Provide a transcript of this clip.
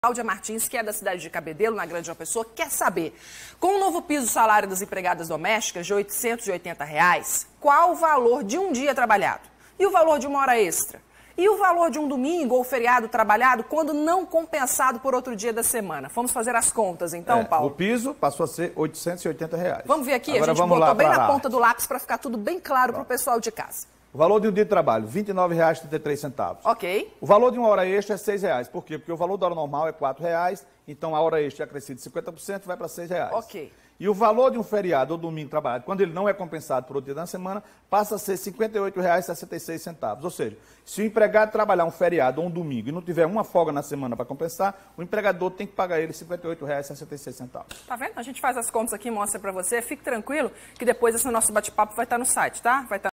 Cláudia Martins, que é da cidade de Cabedelo, na Grande João Pessoa, quer saber, com o novo piso salário das empregadas domésticas de R$ 880, reais, qual o valor de um dia trabalhado? E o valor de uma hora extra? E o valor de um domingo ou feriado trabalhado quando não compensado por outro dia da semana? Vamos fazer as contas então, é, Paulo? O piso passou a ser R$ 880. Reais. Vamos ver aqui, Agora a gente botou lá, bem na ponta do lápis para ficar tudo bem claro para o pessoal de casa. O valor de um dia de trabalho, R$ 29,33. Ok. O valor de uma hora extra é R$ reais. Por quê? Porque o valor da hora normal é R$ reais, então a hora extra é acrescida 50%, vai para R$ reais. Ok. E o valor de um feriado ou domingo trabalhado, quando ele não é compensado por outro dia da semana, passa a ser R$ 58,66. Ou seja, se o empregado trabalhar um feriado ou um domingo e não tiver uma folga na semana para compensar, o empregador tem que pagar ele R$ 58,66. Tá vendo? A gente faz as contas aqui, mostra para você. Fique tranquilo que depois esse nosso bate-papo vai estar no site, tá? Vai estar tá